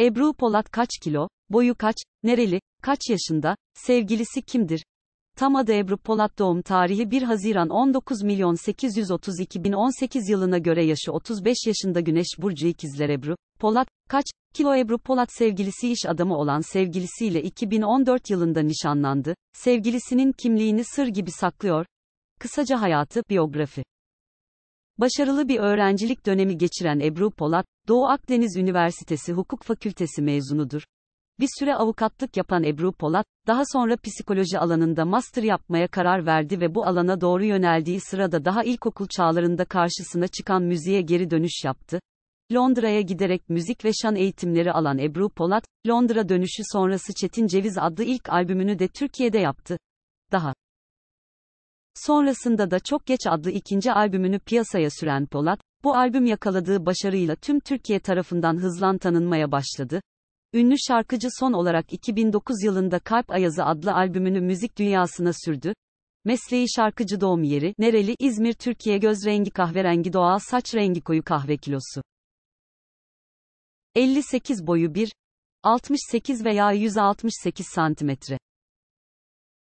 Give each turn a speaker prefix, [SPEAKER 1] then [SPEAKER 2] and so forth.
[SPEAKER 1] Ebru Polat kaç kilo, boyu kaç, nereli, kaç yaşında, sevgilisi kimdir? Tam adı Ebru Polat doğum tarihi 1 Haziran 19 milyon 832 bin 18 yılına göre yaşı 35 yaşında Güneş Burcu ikizler Ebru, Polat, kaç, kilo Ebru Polat sevgilisi iş adamı olan sevgilisiyle 2014 yılında nişanlandı, sevgilisinin kimliğini sır gibi saklıyor. Kısaca hayatı, biyografi. Başarılı bir öğrencilik dönemi geçiren Ebru Polat, Doğu Akdeniz Üniversitesi Hukuk Fakültesi mezunudur. Bir süre avukatlık yapan Ebru Polat, daha sonra psikoloji alanında master yapmaya karar verdi ve bu alana doğru yöneldiği sırada daha ilkokul çağlarında karşısına çıkan müziğe geri dönüş yaptı. Londra'ya giderek müzik ve şan eğitimleri alan Ebru Polat, Londra dönüşü sonrası Çetin Ceviz adlı ilk albümünü de Türkiye'de yaptı. Daha Sonrasında da Çok Geç adlı ikinci albümünü piyasaya süren Polat, bu albüm yakaladığı başarıyla tüm Türkiye tarafından hızlan tanınmaya başladı. Ünlü şarkıcı son olarak 2009 yılında Kalp Ayazı adlı albümünü müzik dünyasına sürdü. Mesleği şarkıcı doğum yeri, Nereli, İzmir, Türkiye göz rengi kahverengi doğal saç rengi koyu kahve kilosu. 58 boyu 1, 68 veya 168 santimetre.